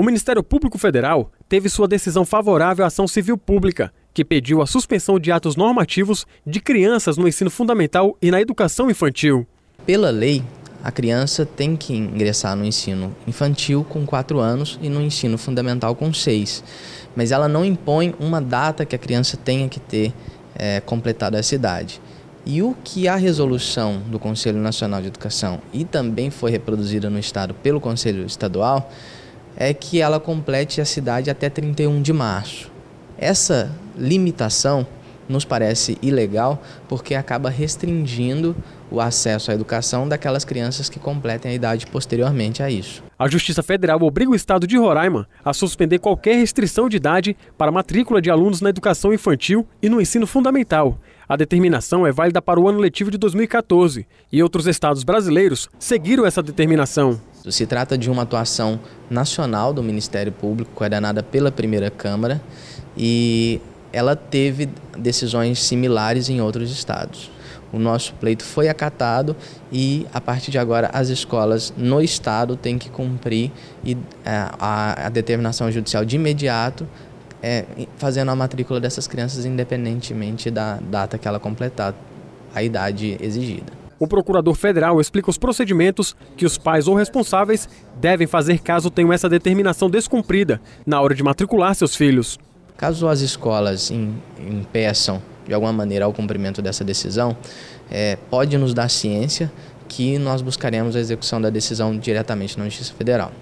O Ministério Público Federal teve sua decisão favorável à ação civil pública, que pediu a suspensão de atos normativos de crianças no ensino fundamental e na educação infantil. Pela lei, a criança tem que ingressar no ensino infantil com 4 anos e no ensino fundamental com 6. Mas ela não impõe uma data que a criança tenha que ter é, completado essa idade. E o que a resolução do Conselho Nacional de Educação e também foi reproduzida no Estado pelo Conselho Estadual é que ela complete a cidade até 31 de março. Essa limitação nos parece ilegal porque acaba restringindo o acesso à educação daquelas crianças que completem a idade posteriormente a isso. A Justiça Federal obriga o Estado de Roraima a suspender qualquer restrição de idade para matrícula de alunos na educação infantil e no ensino fundamental. A determinação é válida para o ano letivo de 2014 e outros estados brasileiros seguiram essa determinação. Se trata de uma atuação nacional do Ministério Público, coordenada pela primeira Câmara, e ela teve decisões similares em outros estados. O nosso pleito foi acatado e, a partir de agora, as escolas no estado têm que cumprir é, a, determinação judicial de imediato, é, fazendo a matrícula dessas crianças independentemente da data que ela completar a idade exigida o procurador federal explica os procedimentos que os pais ou responsáveis devem fazer caso tenham essa determinação descumprida na hora de matricular seus filhos. Caso as escolas impeçam de alguma maneira o cumprimento dessa decisão, é, pode nos dar ciência que nós buscaremos a execução da decisão diretamente na Justiça Federal.